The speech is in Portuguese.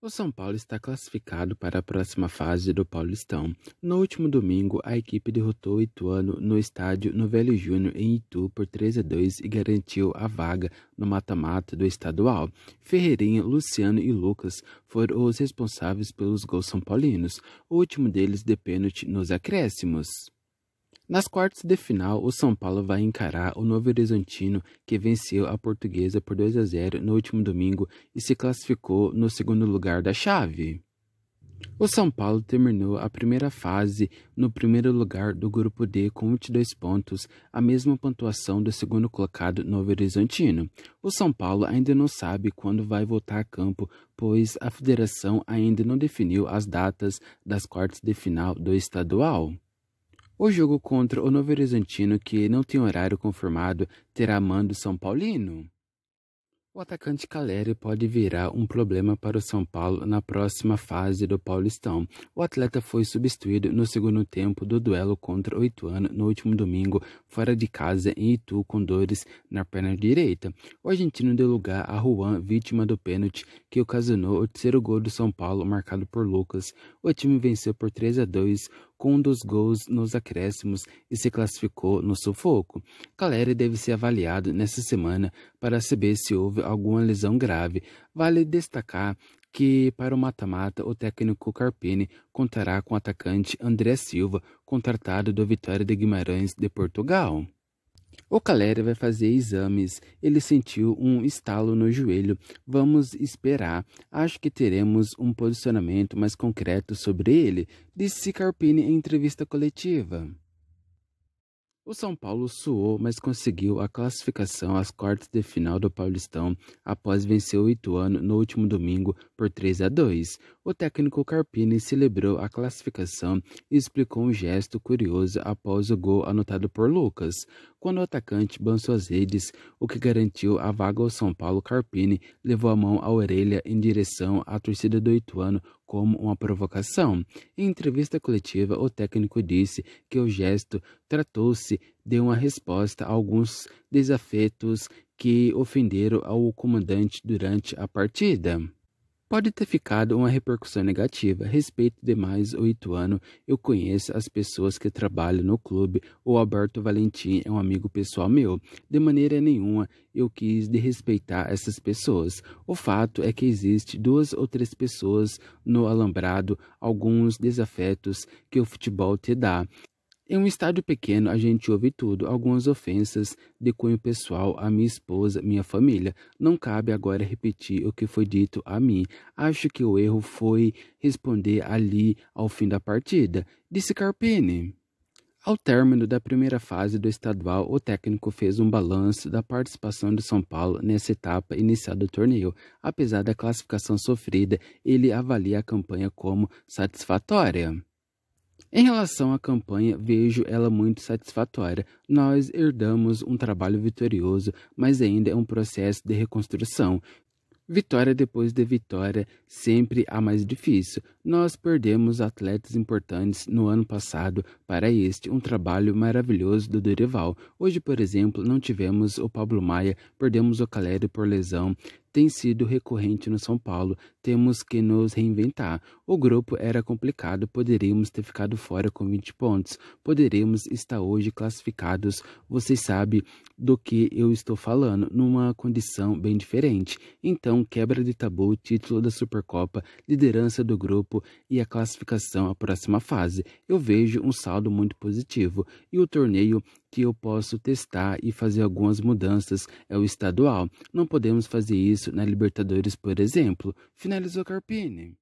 O São Paulo está classificado para a próxima fase do Paulistão. No último domingo, a equipe derrotou o Ituano no estádio Novelli Júnior em Itu por 3 a 2 e garantiu a vaga no mata-mata do estadual. Ferreirinha, Luciano e Lucas foram os responsáveis pelos gols são paulinos, o último deles de pênalti nos acréscimos. Nas quartas de final, o São Paulo vai encarar o Novo Horizontino, que venceu a Portuguesa por 2 a 0 no último domingo e se classificou no segundo lugar da chave. O São Paulo terminou a primeira fase no primeiro lugar do grupo D com 22 pontos, a mesma pontuação do segundo colocado Novo Horizontino. O São Paulo ainda não sabe quando vai voltar a campo, pois a federação ainda não definiu as datas das quartas de final do estadual. O jogo contra o Novo Horizontino, que não tem horário confirmado, terá mando São Paulino. O atacante Caleri pode virar um problema para o São Paulo na próxima fase do Paulistão. O atleta foi substituído no segundo tempo do duelo contra o Ituano no último domingo, fora de casa em Itu, com dores na perna direita. O argentino deu lugar a Juan, vítima do pênalti que ocasionou o terceiro gol do São Paulo, marcado por Lucas. O time venceu por 3 a 2 com um dos gols nos acréscimos e se classificou no sufoco. Caleri deve ser avaliado nesta semana para saber se houve alguma lesão grave. Vale destacar que para o mata-mata o técnico Carpini contará com o atacante André Silva, contratado do Vitória de Guimarães de Portugal. O Caleri vai fazer exames. Ele sentiu um estalo no joelho. Vamos esperar. Acho que teremos um posicionamento mais concreto sobre ele, disse Carpini em entrevista coletiva. O São Paulo suou, mas conseguiu a classificação às quartas de final do Paulistão após vencer o Ituano no último domingo por 3 a 2. O técnico Carpini celebrou a classificação e explicou um gesto curioso após o gol anotado por Lucas, quando o atacante balançou as redes, o que garantiu a vaga ao São Paulo. Carpini levou a mão à orelha em direção à torcida do Ituano como uma provocação. Em entrevista coletiva, o técnico disse que o gesto tratou-se de uma resposta a alguns desafetos que ofenderam ao comandante durante a partida. Pode ter ficado uma repercussão negativa. Respeito demais o Ituano. Eu conheço as pessoas que trabalham no clube. O Alberto Valentim é um amigo pessoal meu. De maneira nenhuma eu quis desrespeitar essas pessoas. O fato é que existe duas ou três pessoas no alambrado, alguns desafetos que o futebol te dá. Em um estádio pequeno, a gente ouve tudo, algumas ofensas de cunho pessoal à minha esposa, minha família. Não cabe agora repetir o que foi dito a mim. Acho que o erro foi responder ali ao fim da partida, disse Carpini. Ao término da primeira fase do estadual, o técnico fez um balanço da participação do São Paulo nessa etapa inicial do torneio. Apesar da classificação sofrida, ele avalia a campanha como satisfatória. Em relação à campanha, vejo ela muito satisfatória. Nós herdamos um trabalho vitorioso, mas ainda é um processo de reconstrução. Vitória depois de vitória sempre a mais difícil, nós perdemos atletas importantes no ano passado para este, um trabalho maravilhoso do Dorival. Hoje, por exemplo, não tivemos o Pablo Maia, perdemos o Calério por lesão. Tem sido recorrente no São Paulo, temos que nos reinventar. O grupo era complicado, poderíamos ter ficado fora com 20 pontos, poderíamos estar hoje classificados. Vocês sabem do que eu estou falando, numa condição bem diferente. Então, quebra de tabu, título da Supercopa, liderança do grupo grupo e a classificação à próxima fase. Eu vejo um saldo muito positivo e o torneio que eu posso testar e fazer algumas mudanças é o estadual. Não podemos fazer isso na Libertadores, por exemplo. Finalizou Carpini.